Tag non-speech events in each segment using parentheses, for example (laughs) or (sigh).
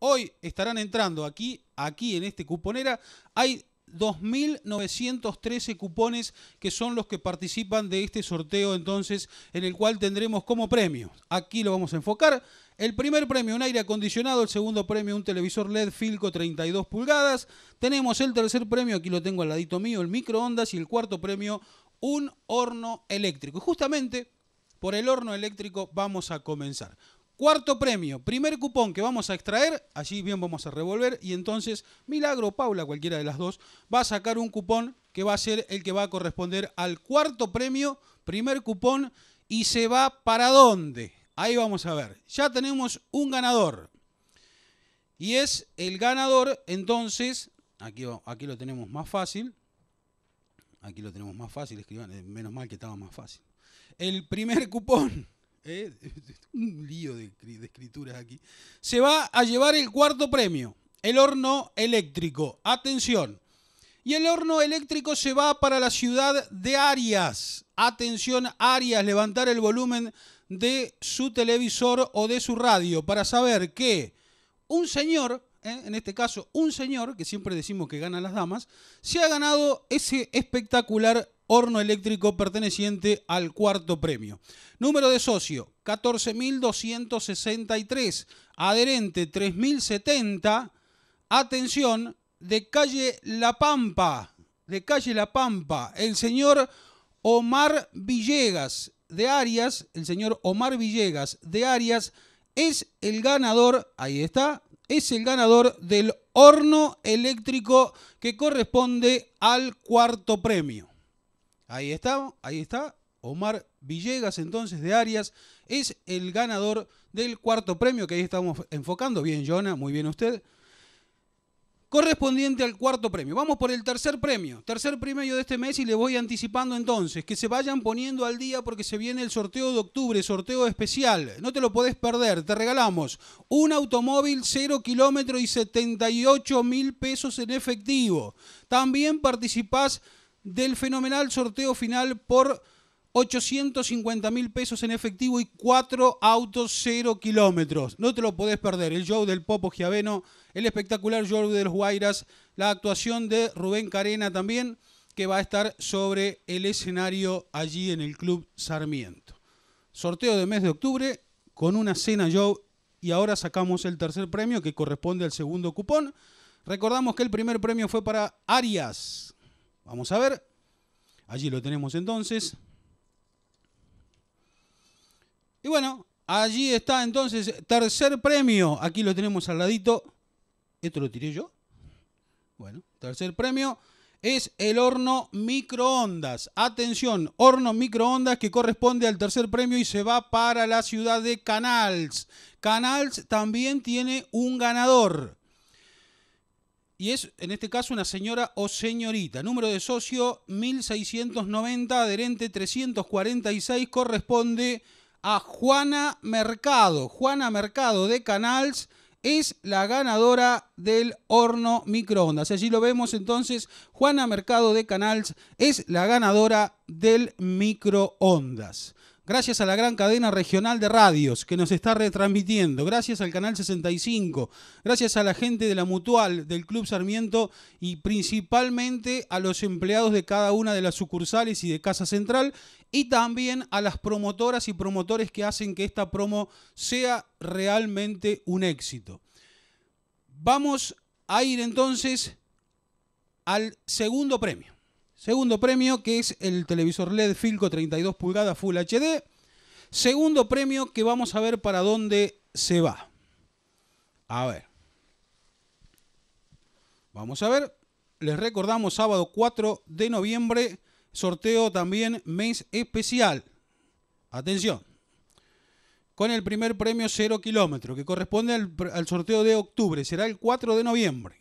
Hoy estarán entrando aquí, aquí en este cuponera. Hay 2.913 cupones que son los que participan de este sorteo entonces en el cual tendremos como premio. Aquí lo vamos a enfocar. El primer premio un aire acondicionado, el segundo premio un televisor LED Filco 32 pulgadas. Tenemos el tercer premio, aquí lo tengo al ladito mío, el microondas y el cuarto premio un horno eléctrico. Justamente por el horno eléctrico vamos a comenzar. Cuarto premio, primer cupón que vamos a extraer, allí bien vamos a revolver y entonces Milagro Paula, cualquiera de las dos, va a sacar un cupón que va a ser el que va a corresponder al cuarto premio, primer cupón y se va para dónde. Ahí vamos a ver. Ya tenemos un ganador. Y es el ganador, entonces, aquí, aquí lo tenemos más fácil. Aquí lo tenemos más fácil, escriban, eh, menos mal que estaba más fácil. El primer cupón ¿eh? (laughs) un lío de, escrituras aquí, se va a llevar el cuarto premio, el horno eléctrico. Atención. Y el horno eléctrico se va para la ciudad de Arias. Atención, Arias, levantar el volumen de su televisor o de su radio para saber que un señor, ¿eh? en este caso un señor, que siempre decimos que gana las damas, se ha ganado ese espectacular horno eléctrico perteneciente al cuarto premio. Número de socio, 14.263. Adherente, 3.070. Atención, de calle La Pampa, de calle La Pampa, el señor Omar Villegas de Arias, el señor Omar Villegas de Arias es el ganador, ahí está, es el ganador del horno eléctrico que corresponde al cuarto premio. Ahí está, ahí está. Omar Villegas, entonces de Arias, es el ganador del cuarto premio que ahí estamos enfocando. Bien, Jonah, muy bien usted. Correspondiente al cuarto premio. Vamos por el tercer premio. Tercer premio de este mes y le voy anticipando entonces que se vayan poniendo al día porque se viene el sorteo de octubre, sorteo especial. No te lo podés perder. Te regalamos un automóvil 0 kilómetro y 78 mil pesos en efectivo. También participás del fenomenal sorteo final por 850 mil pesos en efectivo y cuatro autos cero kilómetros. No te lo podés perder. El show del Popo Giaveno, el espectacular show de los Guairas, la actuación de Rubén Carena también, que va a estar sobre el escenario allí en el Club Sarmiento. Sorteo de mes de octubre con una cena show y ahora sacamos el tercer premio que corresponde al segundo cupón. Recordamos que el primer premio fue para Arias, Vamos a ver. Allí lo tenemos entonces. Y bueno, allí está entonces tercer premio. Aquí lo tenemos al ladito. ¿Esto lo tiré yo? Bueno, tercer premio es el horno microondas. Atención, horno microondas que corresponde al tercer premio y se va para la ciudad de Canals. Canals también tiene un ganador y es en este caso una señora o señorita. Número de socio 1690, adherente 346, corresponde a Juana Mercado. Juana Mercado de Canals es la ganadora del horno microondas. Allí lo vemos entonces, Juana Mercado de Canals es la ganadora del microondas gracias a la gran cadena regional de radios que nos está retransmitiendo, gracias al Canal 65, gracias a la gente de la Mutual, del Club Sarmiento y principalmente a los empleados de cada una de las sucursales y de Casa Central y también a las promotoras y promotores que hacen que esta promo sea realmente un éxito. Vamos a ir entonces al segundo premio. Segundo premio, que es el televisor LED Filco 32 pulgadas Full HD. Segundo premio que vamos a ver para dónde se va. A ver. Vamos a ver. Les recordamos sábado 4 de noviembre, sorteo también mes especial. Atención. Con el primer premio 0 kilómetro, que corresponde al sorteo de octubre. Será el 4 de noviembre.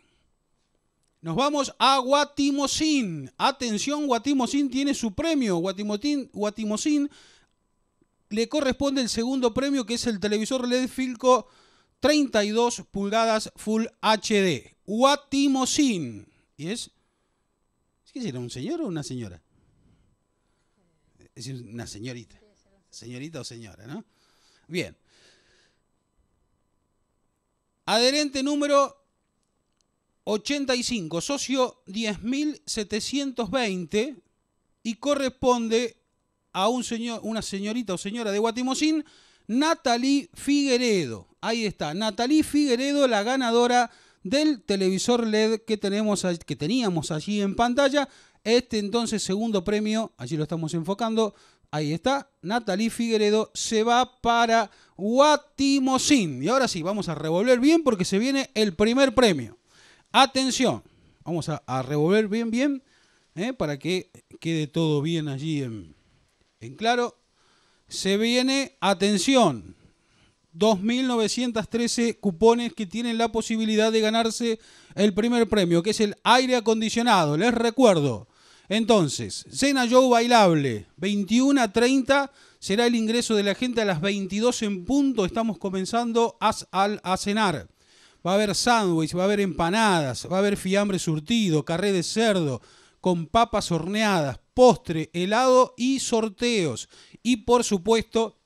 Nos vamos a Guatimosín. Atención, Guatimosín tiene su premio. Guatimotín, Guatimosín le corresponde el segundo premio, que es el televisor LED Filco 32 pulgadas Full HD. Guatimosín. ¿Y es? es si será? ¿Un señor o una señora? Es una señorita. Señorita o señora, ¿no? Bien. Adherente número 85, socio 10.720 y corresponde a un señor, una señorita o señora de Guatimosín, Natalie Figueredo. Ahí está, Natalie Figueredo, la ganadora del televisor LED que, tenemos, que teníamos allí en pantalla. Este entonces segundo premio, allí lo estamos enfocando. Ahí está, Natalie Figueredo se va para Guatimosín. Y ahora sí, vamos a revolver bien porque se viene el primer premio. Atención, vamos a, revolver bien, bien, eh, para que quede todo bien allí en, claro. Se viene, atención, 2.913 cupones que tienen la posibilidad de ganarse el primer premio, que es el aire acondicionado, les recuerdo. Entonces, Cena Joe Bailable, 21 a 30 será el ingreso de la gente a las 22 en punto. Estamos comenzando a cenar va a haber sándwiches, va a haber empanadas, va a haber fiambre surtido, carré de cerdo, con papas horneadas, postre, helado y sorteos. Y por supuesto,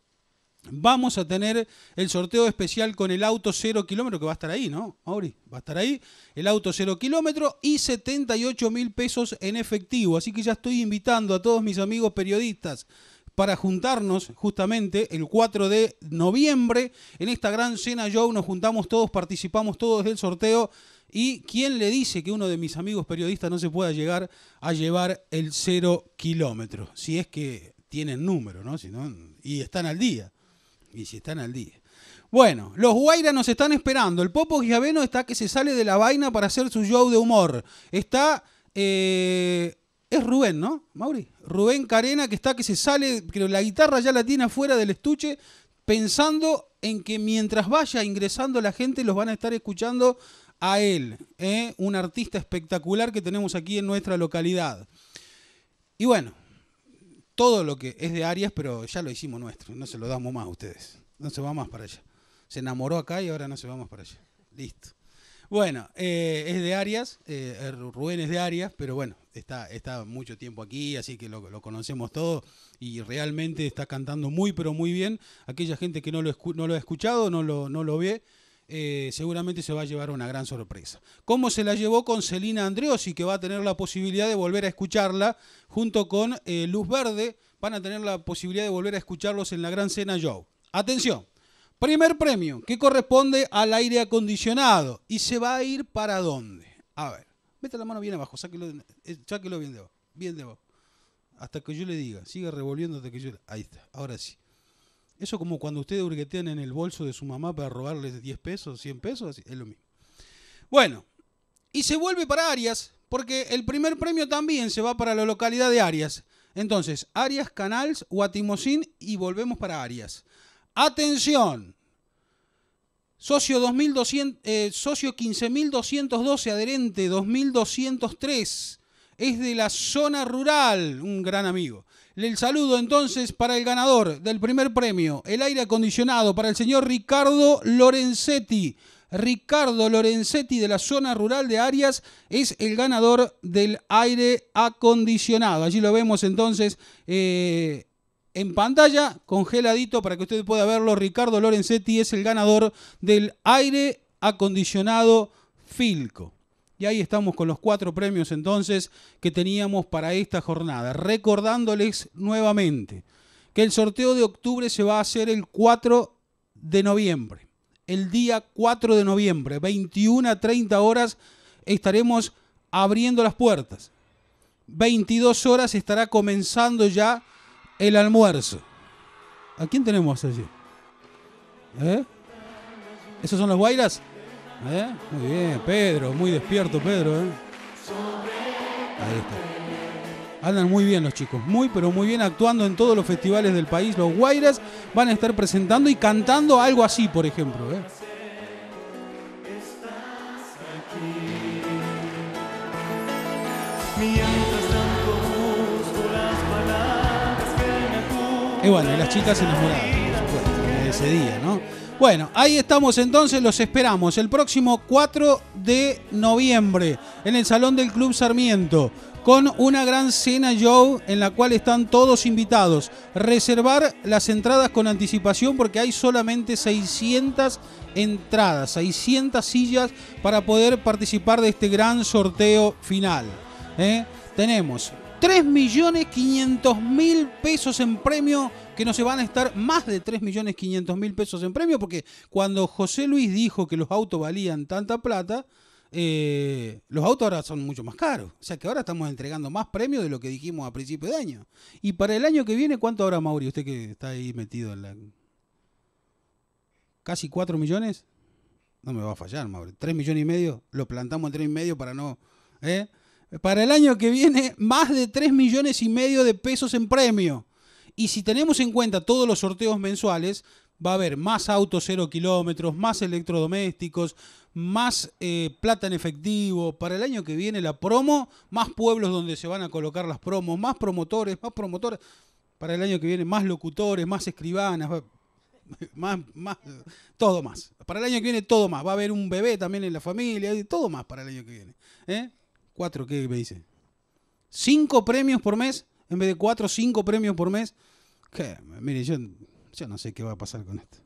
vamos a tener el sorteo especial con el auto cero kilómetro, que va a estar ahí, ¿no, Mauri? Va a estar ahí, el auto 0 kilómetro y 78 mil pesos en efectivo. Así que ya estoy invitando a todos mis amigos periodistas para juntarnos justamente el 4 de noviembre en esta gran cena show. Nos juntamos todos, participamos todos del sorteo. ¿Y quién le dice que uno de mis amigos periodistas no se pueda llegar a llevar el cero kilómetro? Si es que tienen número, ¿no? y están al día. Y si están al día. Bueno, los Guaira nos están esperando. El Popo Giaveno está que se sale de la vaina para hacer su show de humor. Está eh, es Rubén, ¿no? Mauri. Rubén Carena, que está, que se sale, pero la guitarra ya la tiene afuera del estuche, pensando en que mientras vaya ingresando la gente los van a estar escuchando a él, ¿eh? un artista espectacular que tenemos aquí en nuestra localidad. Y bueno, todo lo que es de Arias, pero ya lo hicimos nuestro, no se lo damos más a ustedes, no se va más para allá. Se enamoró acá y ahora no se va más para allá. Listo. Bueno, eh, es de Arias, eh, er, Rubén es de Arias, pero bueno, está, está mucho tiempo aquí, así que lo, conocemos todo y realmente está cantando muy, pero muy bien. Aquella gente que no lo, no lo ha escuchado, no lo, no lo ve. Eh, seguramente se va a llevar una gran sorpresa. ¿Cómo se la llevó con Celina y que va a tener la posibilidad de volver a escucharla junto con eh, Luz Verde? Van a tener la posibilidad de volver a escucharlos en la gran cena show. Atención. Primer premio, que corresponde al aire acondicionado. ¿Y se va a ir para dónde? A ver, mete la mano bien abajo, sáquelo, eh, bien de bien de Hasta que yo le diga, siga revolviendo hasta que yo le... Ahí está, ahora sí. Eso como cuando ustedes hurguetean en el bolso de su mamá para robarle 10 pesos, 100 pesos, es lo mismo. Bueno, y se vuelve para Arias, porque el primer premio también se va para la localidad de Arias. Entonces, Arias, Canals, Guatimosín y volvemos para Arias. Atención. Socio, 15.212, eh, adherente 2.203. Es de la zona rural, un gran amigo. Le saludo entonces para el ganador del primer premio, el aire acondicionado, para el señor Ricardo Lorenzetti. Ricardo Lorenzetti de la zona rural de Arias es el ganador del aire acondicionado. Allí lo vemos entonces eh, en pantalla, congeladito para que usted pueda verlo, Ricardo Lorenzetti es el ganador del aire acondicionado Filco. Y ahí estamos con los cuatro premios entonces que teníamos para esta jornada. Recordándoles nuevamente que el sorteo de octubre se va a hacer el 4 de noviembre. El día 4 de noviembre, 21 a 30 horas, estaremos abriendo las puertas. 22 horas estará comenzando ya el almuerzo. ¿A quién tenemos allí? ¿Eh? ¿Esos son los guairas? ¿Eh? Muy bien, Pedro, muy despierto Pedro. ¿eh? Ahí está. Andan muy bien los chicos, muy pero muy bien actuando en todos los festivales del país. Los Guairas van a estar presentando y cantando algo así, por ejemplo. ¿eh? Y bueno, las chicas enamoradas, por ese día, ¿no? Bueno, ahí estamos entonces, los esperamos el próximo 4 de noviembre en el Salón del Club Sarmiento con una gran cena show en la cual están todos invitados. Reservar las entradas con anticipación porque hay solamente 600 entradas, 600 sillas para poder participar de este gran sorteo final. ¿eh? Tenemos 3.500.000 millones mil pesos en premio, que no se van a estar más de 3.500.000 millones mil pesos en premio, porque cuando José Luis dijo que los autos valían tanta plata, eh, los autos ahora son mucho más caros. O sea que ahora estamos entregando más premios de lo que dijimos a principio de año. Y para el año que viene, ¿cuánto ahora Mauri? Usted que está ahí metido en la... ¿Casi 4 millones? No me va a fallar, Mauri. ¿3 millones y medio? Lo plantamos en 3 y medio para no... ¿eh? para el año que viene más de 3 millones y medio de pesos en premio. Y si tenemos en cuenta todos los sorteos mensuales, va a haber más autos cero kilómetros, más electrodomésticos, más eh, plata en efectivo. Para el año que viene la promo, más pueblos donde se van a colocar las promos, más promotores, más promotores. Para el año que viene más locutores, más escribanas, (laughs) más, más, todo más. Para el año que viene todo más. Va a haber un bebé también en la familia, todo más para el año que viene. ¿Eh? cuatro, ¿qué me dice? ¿Cinco premios por mes? En vez de cuatro, cinco premios por mes. mire, yo, no sé qué va a pasar con esto.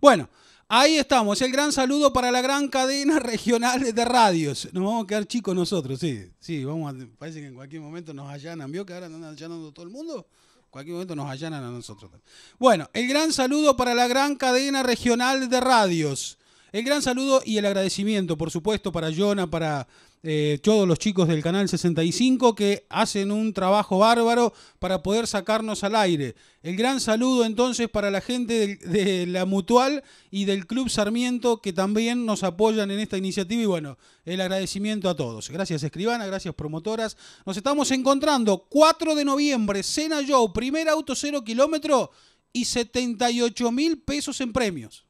Bueno, ahí estamos. El gran saludo para la gran cadena (laughs) regional de radios. Nos vamos a quedar chicos nosotros, sí. Sí, vamos a, parece que en cualquier momento nos allanan. ¿Vio que ahora andan allanando todo el mundo? En cualquier momento nos allanan a nosotros. Bueno, el gran saludo para la gran cadena regional de radios. El gran saludo y el agradecimiento, por supuesto, para Jonah, para eh, todos los chicos del Canal 65 que hacen un trabajo bárbaro para poder sacarnos al aire. El gran saludo entonces para la gente de, la Mutual y del Club Sarmiento que también nos apoyan en esta iniciativa y bueno, el agradecimiento a todos. Gracias escribana, gracias promotoras. Nos estamos encontrando 4 de noviembre, Cena Joe, primer auto cero kilómetro y 78 mil pesos en premios.